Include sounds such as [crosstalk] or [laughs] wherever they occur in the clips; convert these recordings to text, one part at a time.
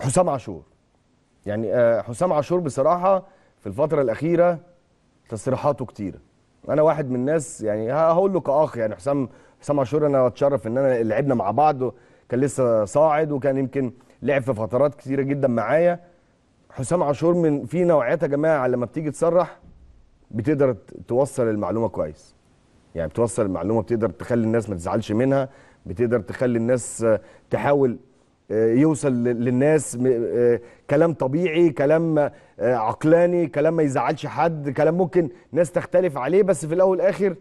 حسام عاشور يعني آه، حسام عاشور بصراحه في الفتره الاخيره تصريحاته كتيره انا واحد من الناس يعني هقول له كاخ يعني حسام حسام عاشور انا اتشرف ان انا لعبنا مع بعض كان لسه صاعد وكان يمكن لعب في فترات كتيره جدا معايا حسام عاشور من في نوعيات يا جماعه لما بتيجي تصرح بتقدر توصل المعلومه كويس يعني بتوصل المعلومه بتقدر تخلي الناس ما تزعلش منها بتقدر تخلي الناس آه، تحاول آه، يوصل للناس آه، كلام طبيعي كلام آه، عقلاني كلام ما يزعلش حد كلام ممكن ناس تختلف عليه بس في الاول والاخر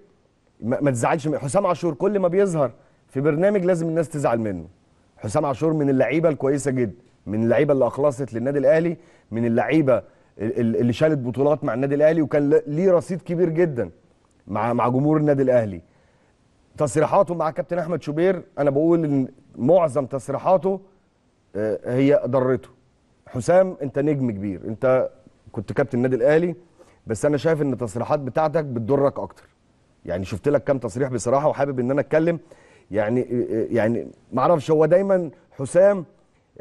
ما تزعلش حسام عاشور كل ما بيظهر في برنامج لازم الناس تزعل منه حسام عاشور من اللعيبه الكويسه جدا من اللعيبه اللي اخلصت للنادي الاهلي من اللعيبه اللي شالت بطولات مع النادي الاهلي وكان ليه رصيد كبير جدا مع مع جمهور النادي الاهلي تصريحاته مع كابتن احمد شوبير انا بقول ان معظم تصريحاته آه، هي ضرته حسام انت نجم كبير انت كنت كابتن النادي الاهلي بس انا شايف ان التصريحات بتاعتك بتضرك اكتر يعني شفت لك كام تصريح بصراحه وحابب ان انا اتكلم يعني آه، يعني ما اعرفش هو دايما حسام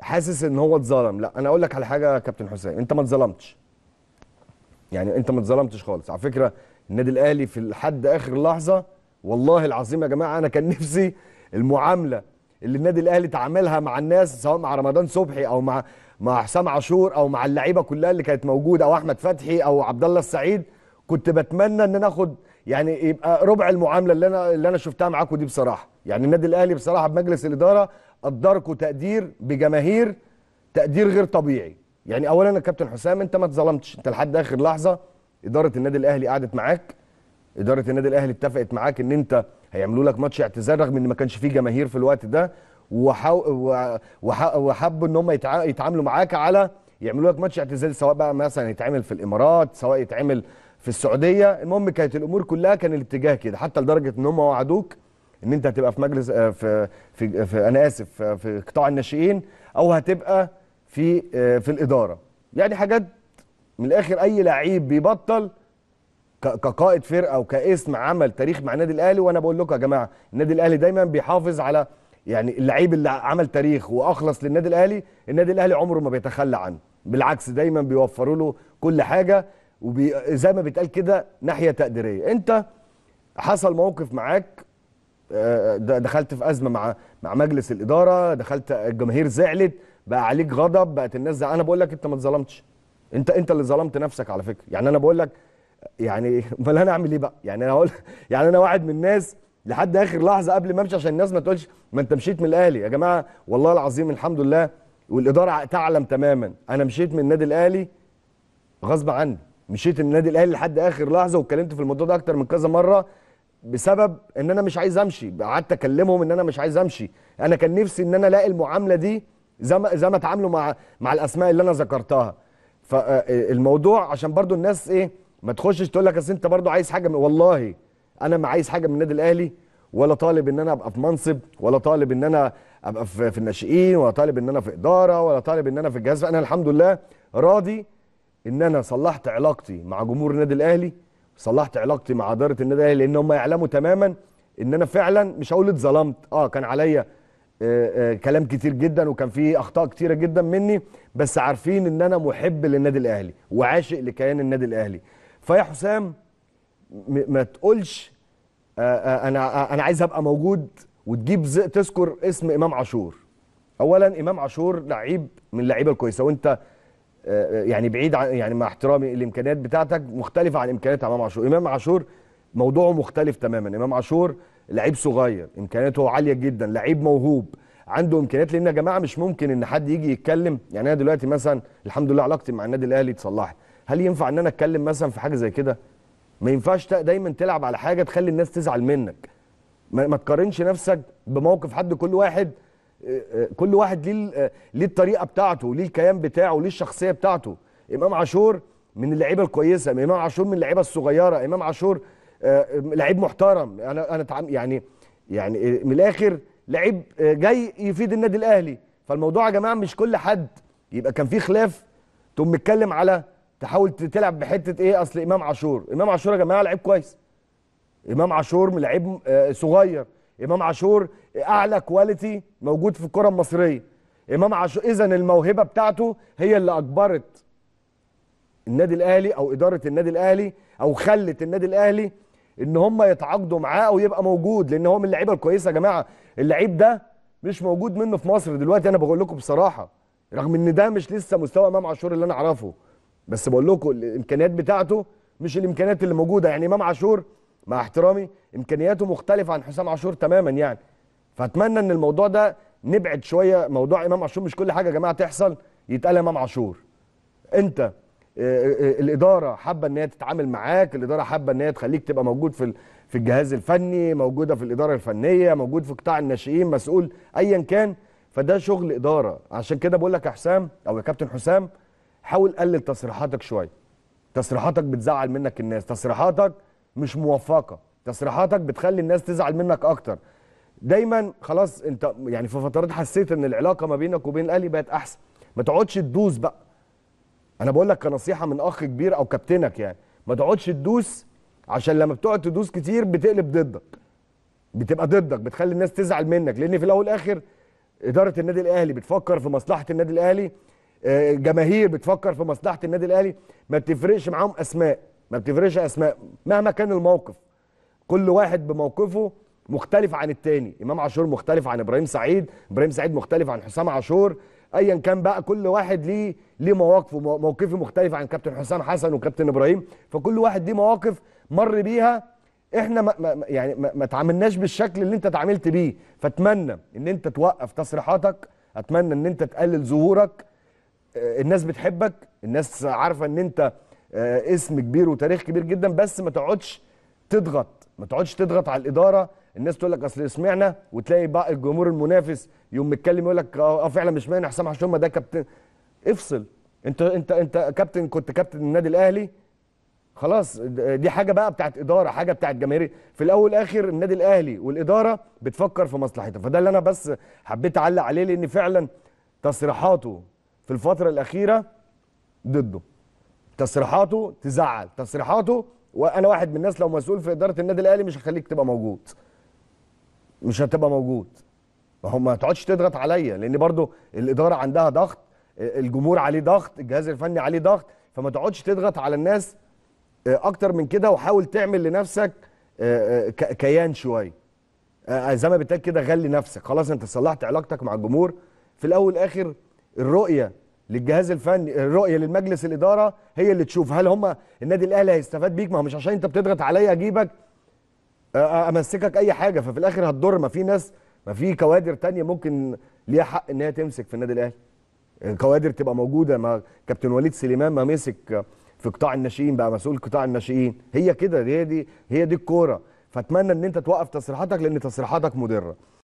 حاسس ان هو اتظلم لا انا اقول لك على حاجه يا كابتن حسام انت ما اتظلمتش يعني انت ما اتظلمتش خالص على فكره النادي الاهلي في لحد اخر لحظه والله العظيم يا جماعه انا كان نفسي المعامله اللي النادي الاهلي تعاملها مع الناس سواء مع رمضان صبحي او مع مع حسام عاشور او مع اللعيبه كلها اللي كانت موجوده او احمد فتحي او عبد الله السعيد كنت بتمنى ان انا اخد يعني يبقى ربع المعامله اللي انا اللي انا شفتها معاكم دي بصراحه يعني النادي الاهلي بصراحه بمجلس الاداره قدركم تقدير بجماهير تقدير غير طبيعي يعني اولا يا كابتن حسام انت ما اتظلمتش انت لحد اخر لحظه اداره النادي الاهلي قعدت معاك اداره النادي الاهلي اتفقت معاك ان انت هيعملوا لك ماتش اعتزال رغم ان ما كانش فيه جماهير في الوقت ده وحاو... وحبوا ان هم يتع... يتعاملوا معاك على يعملوا لك ماتش اعتزال سواء بقى مثلا يتعمل في الامارات سواء يتعمل في السعوديه المهم كانت الامور كلها كان الاتجاه كده حتى لدرجه ان هم وعدوك ان انت هتبقى في مجلس آه، في في, في انا اسف في قطاع الناشئين او هتبقى في آه، في الاداره يعني حاجات من الاخر اي لعيب بيبطل كقائد فرقه وكاسم عمل تاريخ مع النادي الاهلي وانا بقول لكم يا جماعه النادي الاهلي دايما بيحافظ على يعني اللعيب اللي عمل تاريخ واخلص للنادي الاهلي النادي الاهلي عمره ما بيتخلى عنه بالعكس دايما بيوفروا له كل حاجه وزي ما بيتقال كده ناحيه تقديريه انت حصل موقف معاك آه، دخلت في ازمه مع مع مجلس الاداره دخلت الجماهير زعلت بقى عليك غضب بقت الناس انا بقول لك انت ما اتظلمتش انت انت اللي ظلمت نفسك على فكره يعني انا بقول لك يعني [laughs] امال انا اعمل ايه بقى يعني انا هقول [laughs] يعني انا واحد من الناس لحد اخر لحظه قبل ما امشي عشان الناس ما تقولش ما انت مشيت من الاهلي يا جماعه والله العظيم الحمد لله والاداره تعلم تماما انا مشيت من النادي الاهلي غصب عني مشيت من النادي الاهلي لحد اخر لحظه واتكلمت في الموضوع ده اكتر من كذا مره بسبب ان انا مش عايز امشي قعدت اكلمهم ان انا مش عايز امشي انا كان نفسي ان انا الاقي المعامله دي زي ما زي ما اتعاملوا مع مع الاسماء اللي انا ذكرتها فالموضوع آه، آه، عشان برضو الناس ايه ما تخشش تقول لك اصل انت برضو عايز حاجه من والله انا ما عايز حاجه من النادي الاهلي ولا طالب ان انا ابقى في منصب ولا طالب ان انا ابقى في, في الناشئين ولا طالب ان انا في اداره ولا طالب ان انا في الجهاز انا الحمد لله راضي ان انا صلحت علاقتي مع جمهور النادي الاهلي صلحت علاقتي مع اداره النادي الاهلي لان هم يعلموا تماما ان انا فعلا مش هقول اتظلمت اه كان عليا آه، آه، كلام كتير جدا وكان في اخطاء كتيره جدا مني بس عارفين ان انا محب للنادي الاهلي وعاشق لكيان النادي الاهلي فيا حسام ما تقولش انا انا عايز ابقى موجود وتجيب تذكر اسم امام عاشور اولا امام عاشور لعيب من اللعيبه الكويسه وانت يعني بعيد عن يعني مع احترامي الامكانيات بتاعتك مختلفه عن امكانيات امام عاشور امام عاشور موضوعه مختلف تماما امام عاشور لعيب صغير امكانياته عاليه جدا لعيب موهوب عنده امكانيات لان يا جماعه مش ممكن ان حد يجي يتكلم يعني انا دلوقتي مثلا الحمد لله علاقتي مع النادي الاهلي اتصلحت هل ينفع ان انا اتكلم مثلا في حاجه زي كده ما ينفعش دايما تلعب على حاجه تخلي الناس تزعل منك ما, ما تقارنش نفسك بموقف حد كل واحد آه، آه، كل واحد ليه آه، ليه الطريقه بتاعته ليه الكيان بتاعه ليه الشخصيه بتاعته امام عاشور من اللعيبه الكويسه امام عاشور من اللعيبه الصغيره امام عاشور لعيب محترم انا انا يعني يعني من الاخر لعيب جاي يفيد النادي الاهلي فالموضوع يا جماعه مش كل حد يبقى كان في خلاف تقوم متكلم على تحاول تلعب بحته ايه اصل امام عاشور امام عاشور يا جماعه لعيب كويس امام عاشور لعيب آه، صغير امام عاشور اعلى كواليتي موجود في الكره المصريه امام عاشور اذا الموهبه بتاعته هي اللي اجبرت النادي الاهلي او اداره النادي الاهلي او خلت النادي الاهلي ان هم يتعاقدوا معاه او يبقى موجود لان هو من اللعيبه الكويسه يا جماعه اللعيب ده مش موجود منه في مصر دلوقتي انا بقول لكم بصراحه رغم ان ده مش لسه مستوى امام عاشور اللي انا اعرفه بس بقول لكم الامكانيات بتاعته مش الامكانيات اللي موجوده يعني امام عاشور مع احترامي امكانياته مختلفه عن حسام عاشور تماما يعني فاتمنى ان الموضوع ده نبعد شويه موضوع امام عاشور مش كل حاجه يا جماعه تحصل يتقال امام عاشور انت آه، آه، آه، الاداره حابه ان هي تتعامل معاك الاداره حابه ان هي تخليك تبقى موجود في في الجهاز الفني موجوده في الاداره الفنيه موجود في قطاع الناشئين مسؤول ايا كان فده شغل اداره عشان كده بقول لك يا حسام او يا كابتن حسام حاول قلل تصريحاتك شويه تصريحاتك بتزعل منك الناس تصريحاتك مش موفقه تصريحاتك بتخلي الناس تزعل منك اكتر دايما خلاص انت يعني في فترات حسيت ان العلاقه ما بينك وبين الاهلي بقت احسن ما تقعدش تدوس بقى انا بقول لك كنصيحه من اخ كبير او كابتنك يعني ما تقعدش تدوس عشان لما بتقعد تدوس كتير بتقلب ضدك بتبقى ضدك بتخلي الناس تزعل منك لان في الاول والاخر اداره النادي الاهلي بتفكر في مصلحه النادي الاهلي جماهير بتفكر في مصلحه النادي الاهلي ما بتفرقش معاهم اسماء ما بتفرقش اسماء مهما كان الموقف كل واحد بموقفه مختلف عن التاني امام عاشور مختلف عن ابراهيم سعيد ابراهيم سعيد مختلف عن حسام عاشور ايا كان بقى كل واحد ليه ليه مواقفه موقفي مختلف عن كابتن حسام حسن وكابتن ابراهيم فكل واحد ليه مواقف مر بيها احنا ما يعني ما تعاملناش بالشكل اللي انت تعاملت بيه فاتمنى ان انت توقف تصريحاتك اتمنى ان انت تقلل ظهورك الناس بتحبك الناس عارفه ان انت آه، اسم كبير وتاريخ كبير جدا بس ما تقعدش تضغط ما تقعدش تضغط على الاداره الناس تقول لك اصل سمعنا وتلاقي بقى الجمهور المنافس يوم متكلم يقول لك اه, آه، فعلا مش مانع حسام حشومه ده كابتن افصل انت انت انت كابتن كنت كابتن النادي الاهلي خلاص دي حاجه بقى بتاعت اداره حاجه بتاعت جماهير في الاول والاخر النادي الاهلي والاداره بتفكر في مصلحتها فده اللي انا بس حبيت اعلق عليه لان فعلا تصريحاته في الفتره الاخيره ضده تصريحاته تزعل تصريحاته وانا واحد من الناس لو مسؤول في اداره النادي الاهلي مش هخليك تبقى موجود مش هتبقى موجود هم ما تقعدش تضغط عليا لان برضو الاداره عندها ضغط الجمهور عليه ضغط الجهاز الفني عليه ضغط فما تقعدش تضغط على الناس آه، اكتر من كده وحاول تعمل لنفسك آه، آه، كيان شويه زي ما بتقول كده غلي نفسك خلاص انت صلحت علاقتك مع الجمهور في الاول والاخر الرؤيه للجهاز الفني الرؤيه للمجلس الاداره هي اللي تشوف هل هم النادي الاهلي هيستفاد بيك ما هو مش عشان انت بتضغط عليا اجيبك امسكك اي حاجه ففي الاخر هتضر ما في ناس ما في كوادر تانية ممكن ليها حق ان هي تمسك في النادي الاهلي كوادر تبقى موجوده ما كابتن وليد سليمان ما مسك في قطاع الناشئين بقى مسؤول قطاع الناشئين هي كده هي دي هي دي الكوره فاتمنى ان انت توقف تصريحاتك لان تصريحاتك مضره